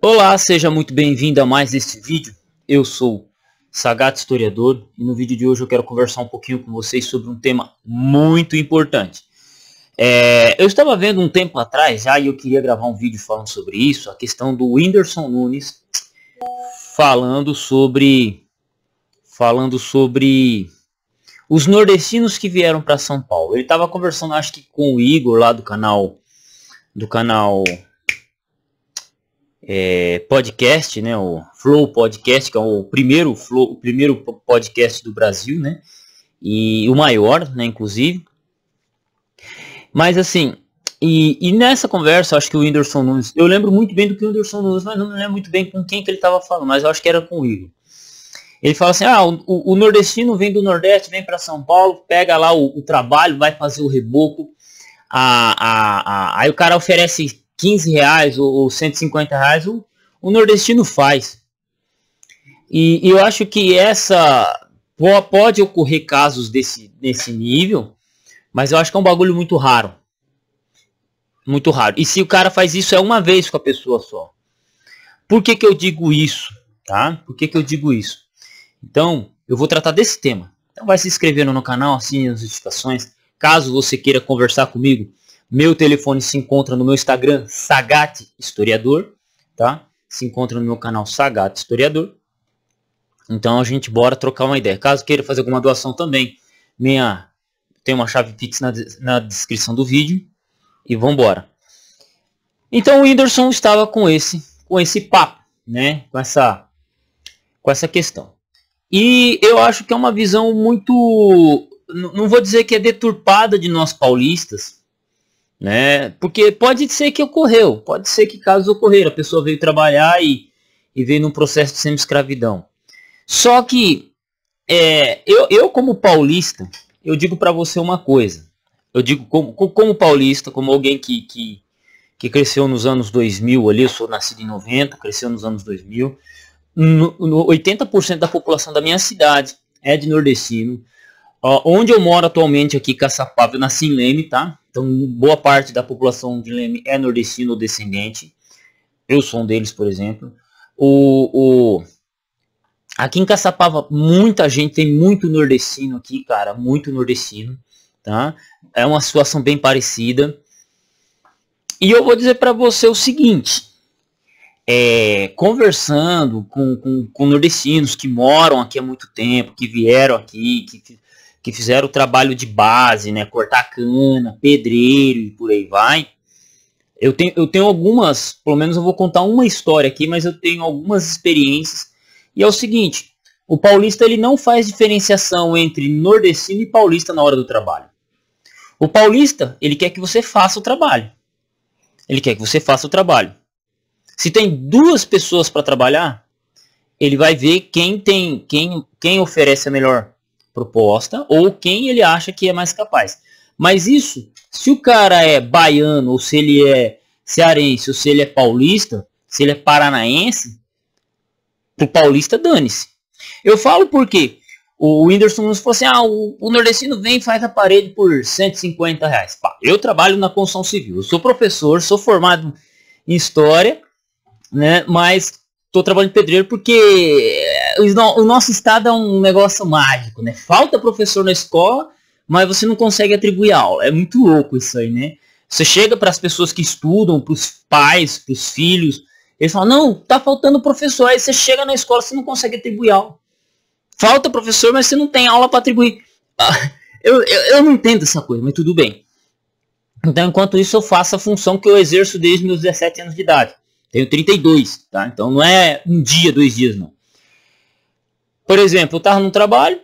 Olá, seja muito bem-vindo a mais este vídeo. Eu sou Sagato Historiador e no vídeo de hoje eu quero conversar um pouquinho com vocês sobre um tema muito importante. É, eu estava vendo um tempo atrás já e eu queria gravar um vídeo falando sobre isso, a questão do Whindersson Nunes falando sobre falando sobre os nordestinos que vieram para São Paulo. Ele estava conversando, acho que com o Igor lá do canal do canal é, podcast, né? O Flow Podcast, que é o primeiro Flow, o primeiro podcast do Brasil, né? E o maior, né? Inclusive. Mas assim, e, e, nessa conversa, acho que o Whindersson Nunes, eu lembro muito bem do que o Whindersson Nunes, mas não lembro muito bem com quem que ele estava falando, mas eu acho que era com o Igor. Ele fala assim, ah, o, o nordestino vem do Nordeste, vem para São Paulo, pega lá o, o, trabalho, vai fazer o reboco. A, a, a, aí o cara oferece 15 reais ou, ou 150 reais, o, o nordestino faz. E, e, eu acho que essa pode ocorrer casos desse, desse nível, mas eu acho que é um bagulho muito raro. Muito raro. E se o cara faz isso é uma vez com a pessoa só. Por que, que eu digo isso? Tá? Por que, que eu digo isso? Então, eu vou tratar desse tema. Então vai se inscrevendo no canal, assine as notificações. Caso você queira conversar comigo, meu telefone se encontra no meu Instagram, Sagat Historiador, tá? Se encontra no meu canal Sagat Historiador. Então a gente bora trocar uma ideia. Caso queira fazer alguma doação também, minha tem uma chave Pix na, na descrição do vídeo. E vambora. Então o Whindersson estava com esse, com esse papo, né? Com essa, com essa questão. E eu acho que é uma visão muito, não vou dizer que é deturpada de nós paulistas, né? Porque pode ser que ocorreu, pode ser que caso ocorrer, a pessoa veio trabalhar e, e veio num processo de semi-escravidão. Só que é, eu, eu como paulista, eu digo para você uma coisa. Eu digo como, como paulista, como alguém que, que, que cresceu nos anos 2000 ali, eu sou nascido em 90, cresceu nos anos 2000. No, no 80% da população da minha cidade é de nordestino onde eu moro atualmente aqui, Caçapava, eu nasci em Leme, tá? Então, boa parte da população de Leme é nordestino ou descendente. Eu sou um deles, por exemplo. O, o... Aqui em Caçapava, muita gente, tem muito nordestino aqui, cara. Muito nordestino, tá? É uma situação bem parecida. E eu vou dizer para você o seguinte. É, conversando com, com, com, nordestinos que moram aqui há muito tempo, que vieram aqui, que que fizeram o trabalho de base, né? Cortar cana, pedreiro e por aí vai. Eu tenho, eu tenho algumas, pelo menos eu vou contar uma história aqui, mas eu tenho algumas experiências. E é o seguinte, o paulista ele não faz diferenciação entre nordestino e paulista na hora do trabalho. O paulista, ele quer que você faça o trabalho. Ele quer que você faça o trabalho. Se tem duas pessoas para trabalhar, ele vai ver quem tem, quem, quem oferece a melhor proposta ou quem ele acha que é mais capaz. Mas isso, se o cara é baiano, ou se ele é cearense, ou se ele é paulista, se ele é paranaense, pro paulista dane-se. Eu falo porque o Whindersson se falou assim, ah, o, o, nordestino vem e faz a parede por 150 reais. Pá, eu trabalho na construção civil, eu sou professor, sou formado em história, né, mas tô trabalhando de pedreiro porque o nosso estado é um negócio mágico, né? Falta professor na escola, mas você não consegue atribuir aula. É muito louco isso aí, né? Você chega para as pessoas que estudam, para os pais, para os filhos, eles falam, não, tá faltando professor. Aí você chega na escola, você não consegue atribuir aula. Falta professor, mas você não tem aula para atribuir. Ah, eu, eu, eu não entendo essa coisa, mas tudo bem. Então, enquanto isso, eu faço a função que eu exerço desde meus 17 anos de idade tenho 32, tá? Então não é um dia, dois dias, não. Por exemplo, eu estava no trabalho,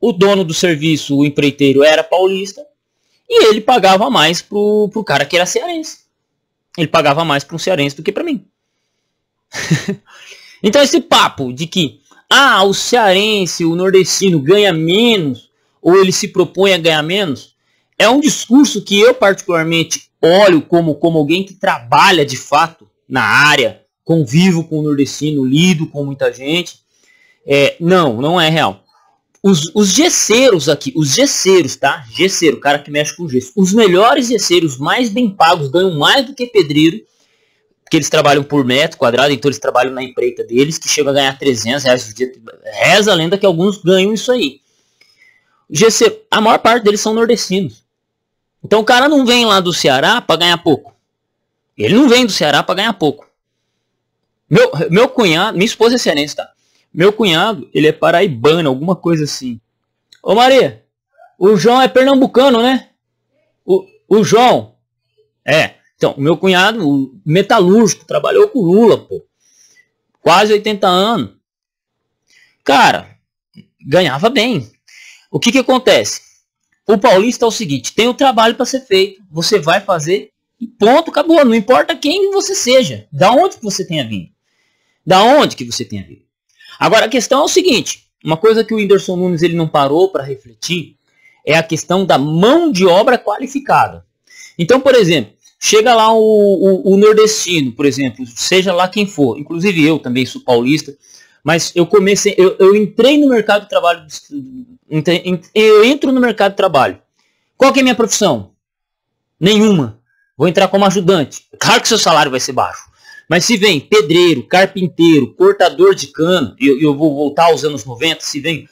o dono do serviço, o empreiteiro, era paulista, e ele pagava mais pro, pro cara que era cearense. Ele pagava mais para um cearense do que para mim. então esse papo de que ah, o cearense, o nordestino ganha menos, ou ele se propõe a ganhar menos, é um discurso que eu particularmente olho como, como alguém que trabalha de fato na área, convivo com o nordestino, lido com muita gente. É, não, não é real. Os, os gesseiros aqui, os gesseiros, tá? Gesseiro, cara que mexe com gesso. Os melhores gesseiros, mais bem pagos, ganham mais do que pedreiro, porque eles trabalham por metro quadrado, então eles trabalham na empreita deles, que chega a ganhar 300 reais por dia. Reza a lenda que alguns ganham isso aí. Gesseiro, a maior parte deles são nordestinos. Então o cara não vem lá do Ceará para ganhar pouco. Ele não vem do Ceará para ganhar pouco. Meu, meu cunhado, minha esposa é cearense, tá? Meu cunhado, ele é paraibano, alguma coisa assim. Ô Maria, o João é pernambucano, né? O, o João. É. Então, o meu cunhado, o metalúrgico, trabalhou com Lula, pô. Quase 80 anos. Cara, ganhava bem. O que que acontece? O paulista é o seguinte, tem o um trabalho para ser feito. Você vai fazer Ponto, acabou. Não importa quem você seja, da onde que você tenha vindo. Da onde que você tenha vindo. Agora a questão é o seguinte, uma coisa que o Whindersson Nunes ele não parou para refletir é a questão da mão de obra qualificada. Então, por exemplo, chega lá o, o, o nordestino, por exemplo, seja lá quem for, inclusive eu também sou paulista, mas eu comecei, eu, eu entrei no mercado de trabalho, eu entro no mercado de trabalho. Qual que é a minha profissão? Nenhuma vou entrar como ajudante. Claro que seu salário vai ser baixo. Mas se vem pedreiro, carpinteiro, cortador de cana, eu, eu vou voltar aos anos 90, se vem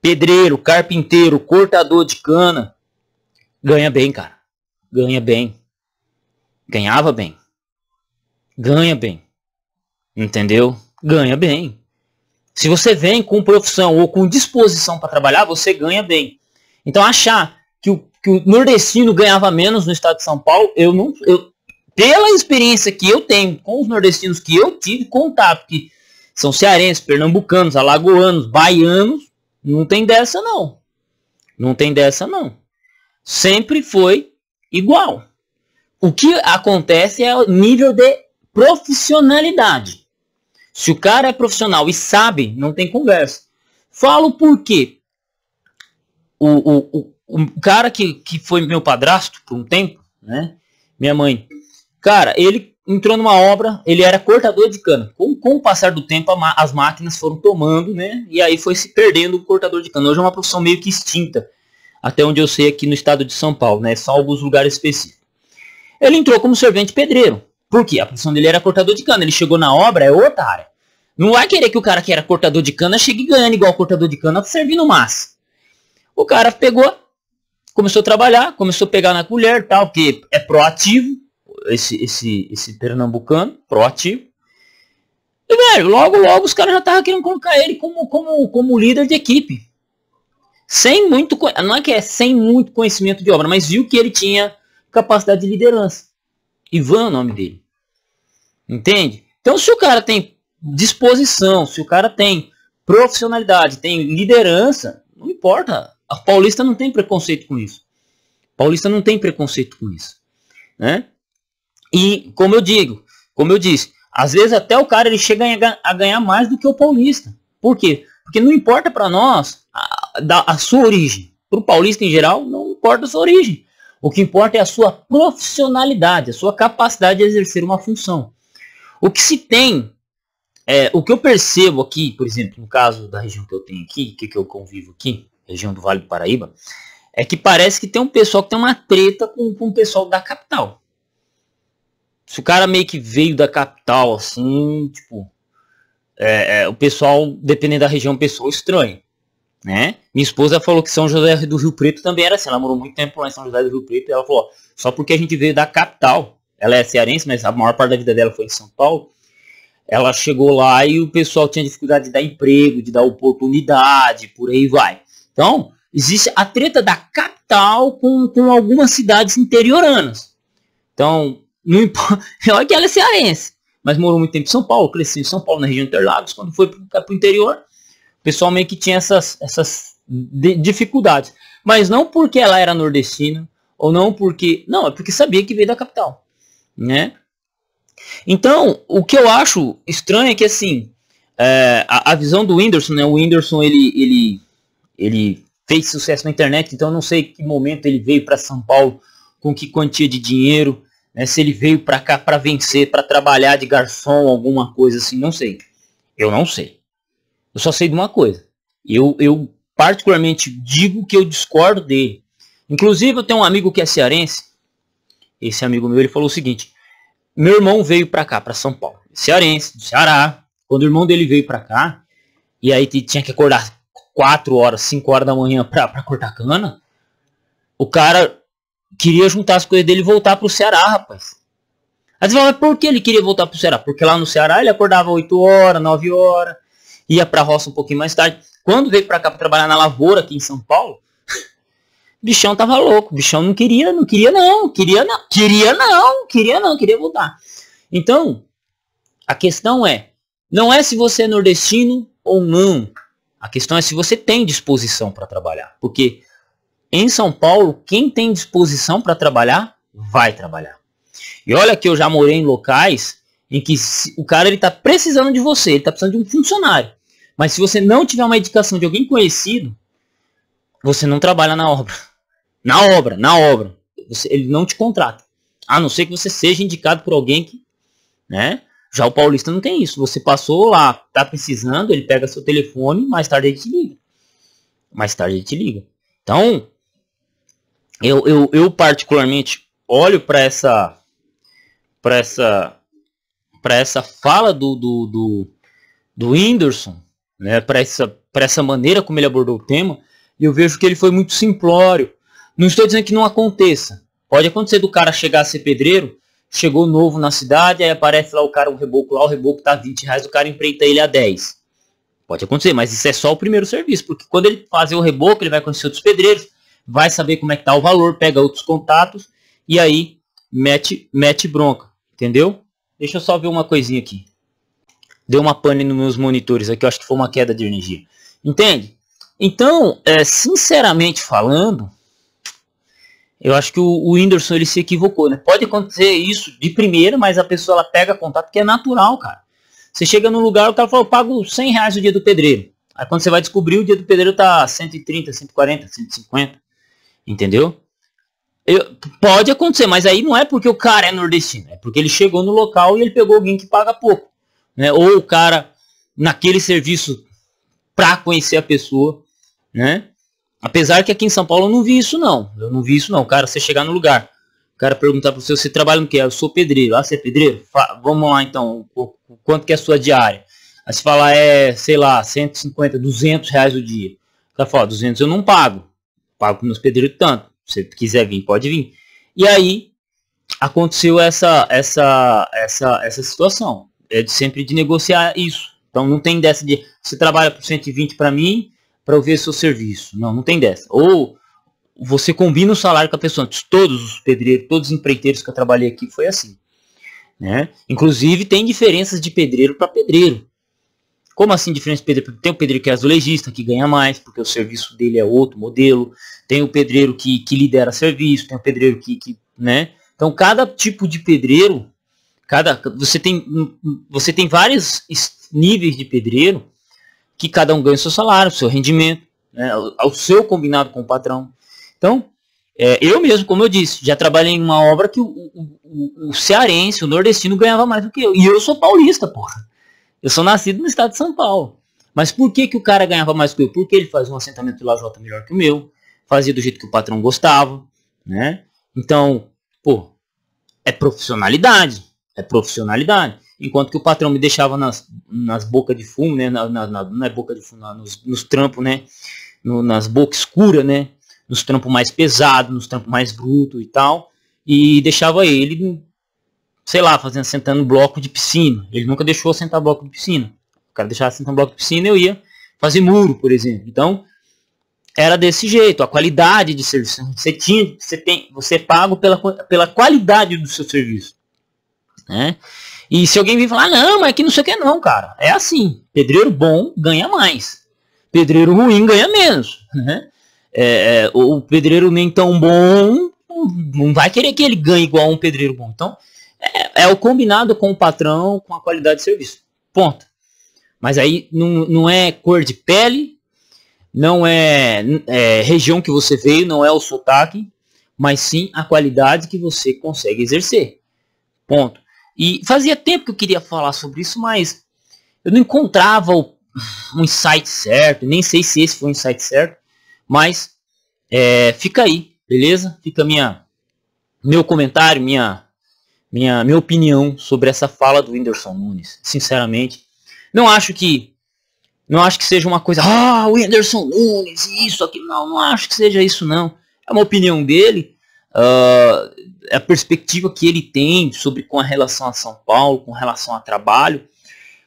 pedreiro, carpinteiro, cortador de cana, ganha bem, cara. Ganha bem. Ganhava bem. Ganha bem. Entendeu? Ganha bem. Se você vem com profissão ou com disposição para trabalhar, você ganha bem. Então achar que o nordestino ganhava menos no estado de São Paulo, eu não. Eu, pela experiência que eu tenho com os nordestinos que eu tive contato, que são cearenses, pernambucanos, alagoanos, baianos, não tem dessa não. Não tem dessa não. Sempre foi igual. O que acontece é o nível de profissionalidade. Se o cara é profissional e sabe, não tem conversa. Falo por quê? O, o, o, o cara que, que foi meu padrasto por um tempo, né? Minha mãe. Cara, ele entrou numa obra, ele era cortador de cana. Com, com o passar do tempo, as máquinas foram tomando, né? E aí foi se perdendo o cortador de cana. Hoje é uma profissão meio que extinta, até onde eu sei aqui no estado de São Paulo, né? Só alguns lugares específicos. Ele entrou como servente pedreiro. Por quê? A profissão dele era cortador de cana. Ele chegou na obra, é outra área. Não vai querer que o cara que era cortador de cana chegue ganhando igual cortador de cana servindo massa. O cara pegou, começou a trabalhar, começou a pegar na colher, tal, que é proativo, esse, esse, esse pernambucano, proativo. E, velho, logo, logo os caras já estavam querendo colocar ele como, como, como líder de equipe. Sem muito, não é que é sem muito conhecimento de obra, mas viu que ele tinha capacidade de liderança. Ivan é o nome dele. Entende? Então, se o cara tem disposição, se o cara tem profissionalidade, tem liderança, não importa a paulista não tem preconceito com isso. Paulista não tem preconceito com isso, né? E como eu digo, como eu disse, às vezes até o cara ele chega a ganhar mais do que o paulista. Por quê? Porque não importa para nós a, da, a sua origem. Para o paulista em geral, não importa a sua origem. O que importa é a sua profissionalidade, a sua capacidade de exercer uma função. O que se tem, é, o que eu percebo aqui, por exemplo, no caso da região que eu tenho aqui, que, que eu convivo aqui, região do Vale do Paraíba, é que parece que tem um pessoal que tem uma treta com, com o pessoal da capital. Se o cara meio que veio da capital, assim, tipo, é, é, o pessoal, dependendo da região, o é pessoal estranho. Né? Minha esposa falou que São José do Rio Preto também era assim. Ela morou muito tempo lá em São José do Rio Preto. E ela falou, ó, só porque a gente veio da capital. Ela é cearense, mas a maior parte da vida dela foi em São Paulo. Ela chegou lá e o pessoal tinha dificuldade de dar emprego, de dar oportunidade, por aí vai. Então, existe a treta da capital com, com algumas cidades interioranas. Então, não importa. Olha que ela é cearense, mas morou muito tempo em São Paulo, cresceu em São Paulo, na região de Interlagos. Quando foi para o interior, o pessoal meio que tinha essas, essas dificuldades. Mas não porque ela era nordestina, ou não porque. Não, é porque sabia que veio da capital. Né? Então, o que eu acho estranho é que assim. É, a, a, visão do Whindersson, né? O Whindersson, ele, ele ele fez sucesso na internet, então não sei que momento ele veio para São Paulo, com que quantia de dinheiro, né, se ele veio para cá para vencer, para trabalhar de garçom, alguma coisa assim, não sei. Eu não sei. Eu só sei de uma coisa. Eu, eu particularmente digo que eu discordo dele. Inclusive, eu tenho um amigo que é cearense. Esse amigo meu, ele falou o seguinte: meu irmão veio para cá, para São Paulo, é cearense, do Ceará. Quando o irmão dele veio para cá, e aí tinha que acordar 4 horas, 5 horas da manhã pra, pra cortar cana, o cara queria juntar as coisas dele e voltar pro Ceará, rapaz. Aí você fala, mas por que ele queria voltar pro Ceará? Porque lá no Ceará ele acordava 8 horas, 9 horas, ia pra roça um pouquinho mais tarde. Quando veio pra cá pra trabalhar na lavoura aqui em São Paulo, bichão tava louco, bichão não queria, não queria não, queria não, queria não, queria não, queria voltar. Então, a questão é, não é se você é nordestino ou não, a questão é se você tem disposição para trabalhar. Porque em São Paulo, quem tem disposição para trabalhar, vai trabalhar. E olha que eu já morei em locais em que o cara ele tá precisando de você, ele está precisando de um funcionário. Mas se você não tiver uma indicação de alguém conhecido, você não trabalha na obra. Na obra, na obra. Você, ele não te contrata. A não ser que você seja indicado por alguém que, né? Já o paulista não tem isso. Você passou lá, tá precisando, ele pega seu telefone, mais tarde ele te liga. Mais tarde ele te liga. Então, eu, eu, eu particularmente olho para essa para essa para essa fala do do, do, do Whindersson, né, para essa para essa maneira como ele abordou o tema, e eu vejo que ele foi muito simplório. Não estou dizendo que não aconteça. Pode acontecer do cara chegar a ser pedreiro, chegou novo na cidade, aí aparece lá o cara, o reboco lá, o reboco tá 20 reais, o cara empreita ele a 10. Pode acontecer, mas isso é só o primeiro serviço, porque quando ele fazer o reboco, ele vai conhecer outros pedreiros, vai saber como é que tá o valor, pega outros contatos e aí mete, mete bronca, entendeu? Deixa eu só ver uma coisinha aqui. Deu uma pane nos meus monitores aqui, eu acho que foi uma queda de energia. Entende? Então, é, sinceramente falando, eu acho que o, o Whindersson ele se equivocou, né? Pode acontecer isso de primeira, mas a pessoa ela pega contato que é natural, cara. Você chega num lugar, o cara fala, eu pago 100 reais o dia do pedreiro. Aí quando você vai descobrir, o dia do pedreiro tá 130, 140, 150. Entendeu? Eu, pode acontecer, mas aí não é porque o cara é nordestino, é porque ele chegou no local e ele pegou alguém que paga pouco. Né? Ou o cara, naquele serviço, pra conhecer a pessoa, né? Apesar que aqui em São Paulo eu não vi isso não. Eu não vi isso não. Cara, você chegar no lugar, o cara perguntar para você, você trabalha no que? Ah, eu sou pedreiro. Ah, você é pedreiro? Fala, vamos lá então, quanto que é a sua diária? Aí você fala, é, sei lá, 150, 200 reais o dia. O cara fala, 200 eu não pago. Pago com meus pedreiros tanto. Se você quiser vir, pode vir. E aí, aconteceu essa, essa, essa, essa situação. É de sempre de negociar isso. Então não tem dessa de, você trabalha por 120 para mim, para ver seu serviço. Não, não tem dessa. Ou você combina o salário com a pessoa. Todos os pedreiros, todos os empreiteiros que eu trabalhei aqui foi assim. Né? Inclusive tem diferenças de pedreiro para pedreiro. Como assim diferença de pedreiro? Tem o pedreiro que é azulejista, que ganha mais, porque o serviço dele é outro modelo. Tem o pedreiro que, que lidera serviço, tem o pedreiro que, que. né? Então cada tipo de pedreiro, cada. Você tem, você tem vários níveis de pedreiro que cada um ganha o seu salário, o seu rendimento, né, ao seu combinado com o patrão. Então, é, eu mesmo, como eu disse, já trabalhei em uma obra que o, o, o, o, cearense, o nordestino ganhava mais do que eu. E eu sou paulista, porra. Eu sou nascido no estado de São Paulo. Mas por que, que o cara ganhava mais do que eu? Porque ele fazia um assentamento de lajota melhor que o meu, fazia do jeito que o patrão gostava, né? Então, pô, é profissionalidade. É profissionalidade. Enquanto que o patrão me deixava nas, nas bocas de fumo, né? Na, na, na, na é boca de fumo, na, nos, nos trampos, né? No, nas bocas escuras, né? Nos trampos mais pesados, nos trampos mais brutos e tal. E deixava ele, sei lá, fazendo, sentando bloco de piscina. Ele nunca deixou sentar bloco de piscina. O cara deixava sentar bloco de piscina eu ia fazer muro, por exemplo. Então, era desse jeito. A qualidade de serviço. Você, tinha, você, tem, você é pago pela, pela qualidade do seu serviço. Né? E se alguém vir falar, ah, não, mas que não sei o que não, cara. É assim. Pedreiro bom ganha mais. Pedreiro ruim ganha menos. Né? É, é o pedreiro nem tão bom não vai querer que ele ganhe igual um pedreiro bom. Então, é, é o combinado com o patrão, com a qualidade de serviço. Ponto. Mas aí não, não é cor de pele, não é, é região que você veio, não é o sotaque, mas sim a qualidade que você consegue exercer. Ponto. E fazia tempo que eu queria falar sobre isso, mas eu não encontrava o, um site certo, nem sei se esse foi um site certo, mas é, fica aí, beleza? Fica minha meu comentário, minha minha minha opinião sobre essa fala do Whindersson Nunes. Sinceramente, não acho que não acho que seja uma coisa, ah, o Whindersson Nunes, isso aqui, não, não acho que seja isso não. É uma opinião dele. Uh, a perspectiva que ele tem sobre com a relação a São Paulo, com relação a trabalho,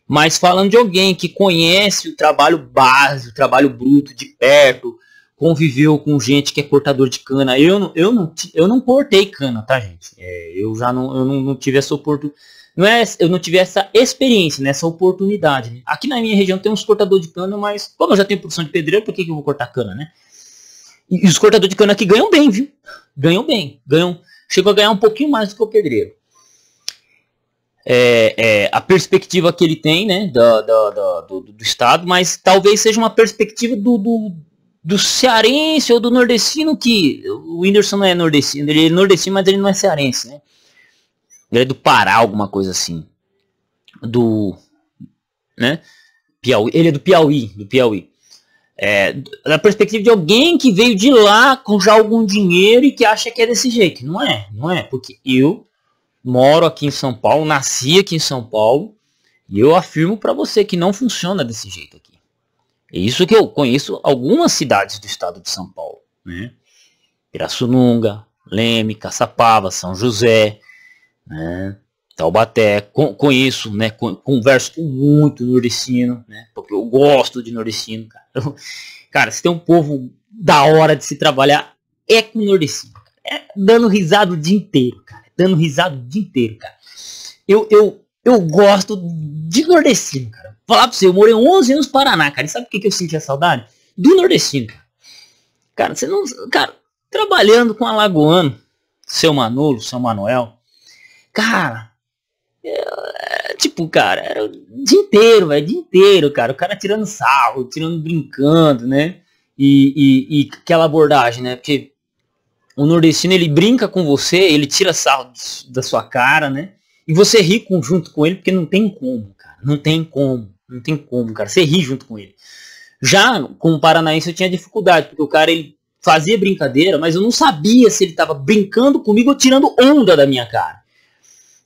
mas falando de alguém que conhece o trabalho base, o trabalho bruto de perto, conviveu com gente que é cortador de cana. Eu não, eu não, eu não cortei cana, tá, gente? É, eu já não, eu não, não tive essa oportunidade. Não é, eu não tive essa experiência, nessa né, oportunidade. Né? Aqui na minha região tem uns cortadores de cana, mas como eu já tenho produção de pedreiro, por que, que eu vou cortar cana, né? E, e os cortadores de cana aqui ganham bem, viu? Ganham bem. Ganham chegou a ganhar um pouquinho mais do que o pedreiro. É, é, a perspectiva que ele tem né, do, do, do, do, Estado, mas talvez seja uma perspectiva do, do, do cearense ou do nordestino, que o Whindersson não é nordestino, ele é nordestino, mas ele não é cearense. Né? Ele é do Pará, alguma coisa assim. Do. Né? Piauí. Ele é do Piauí, do Piauí é, da perspectiva de alguém que veio de lá com já algum dinheiro e que acha que é desse jeito. Não é, não é, porque eu moro aqui em São Paulo, nasci aqui em São Paulo, e eu afirmo para você que não funciona desse jeito aqui. É isso que eu conheço algumas cidades do estado de São Paulo, né? Pirassununga, Leme, Caçapava, São José, né? Taubaté, com, conheço, né, converso com muito nordestino, né, porque eu gosto de nordestino, cara. Eu, então, cara, se tem um povo da hora de se trabalhar, é com nordestino, é dando risada o dia inteiro, cara, é dando risada o dia inteiro, cara. Eu, eu, eu gosto de nordestino, cara. Vou falar pra você, eu morei 11 anos no Paraná, cara, e sabe o que, que eu sentia a saudade? Do nordestino, cara. Cara, você não, cara, trabalhando com alagoano, seu Manolo, seu Manuel, cara, tipo, cara, era o dia inteiro, velho, dia inteiro, cara. O cara tirando sarro, tirando, brincando, né? E, e, e aquela abordagem, né? Porque o nordestino, ele brinca com você, ele tira sarro da sua cara, né? E você ri junto com ele, porque não tem como, cara. Não tem como, não tem como, cara. Você ri junto com ele. Já com o paranaense eu tinha dificuldade, porque o cara ele fazia brincadeira, mas eu não sabia se ele estava brincando comigo ou tirando onda da minha cara.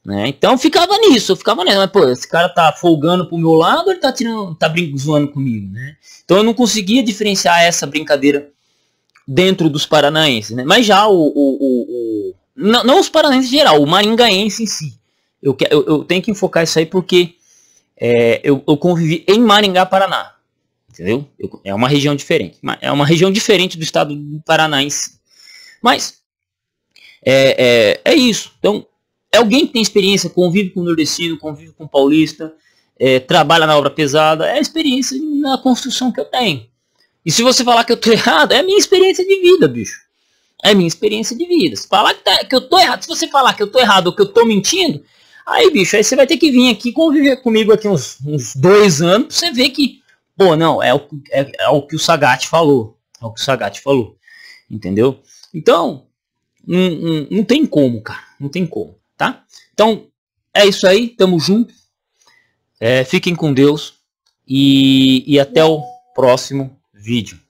Né? Então ficava nisso, eu ficava nisso. Mas, pô, esse cara tá folgando pro meu lado ou ele tá, tirando, tá brin zoando comigo, né? Então eu não conseguia diferenciar essa brincadeira dentro dos paranaenses, né? Mas já o... o, o, o não, não, os paranaenses em geral, o maringaense em si. Eu, eu, eu tenho que enfocar isso aí porque é, eu, eu convivi em Maringá, Paraná. Entendeu? Eu, é uma região diferente. É uma região diferente do estado do Paraná em si. Mas é, é, é isso. Então, é, alguém que tem experiência, convive com o nordestino, convive com o paulista, é, trabalha na obra pesada, é a experiência na construção que eu tenho. E se você falar que eu tô errado, é a minha experiência de vida, bicho. É a minha experiência de vida. Se falar que, tá, que eu tô errado, se você falar que eu tô errado ou que eu tô mentindo, aí, bicho, aí você vai ter que vir aqui conviver comigo aqui uns, uns dois anos pra você ver que, pô, não, é o, é, é o que o Sagat falou. É o que o Sagat falou. Entendeu? Então, não, não, não tem como, cara. Não tem como tá? Então, é isso aí, tamo junto. É, fiquem com Deus e, e até o próximo vídeo.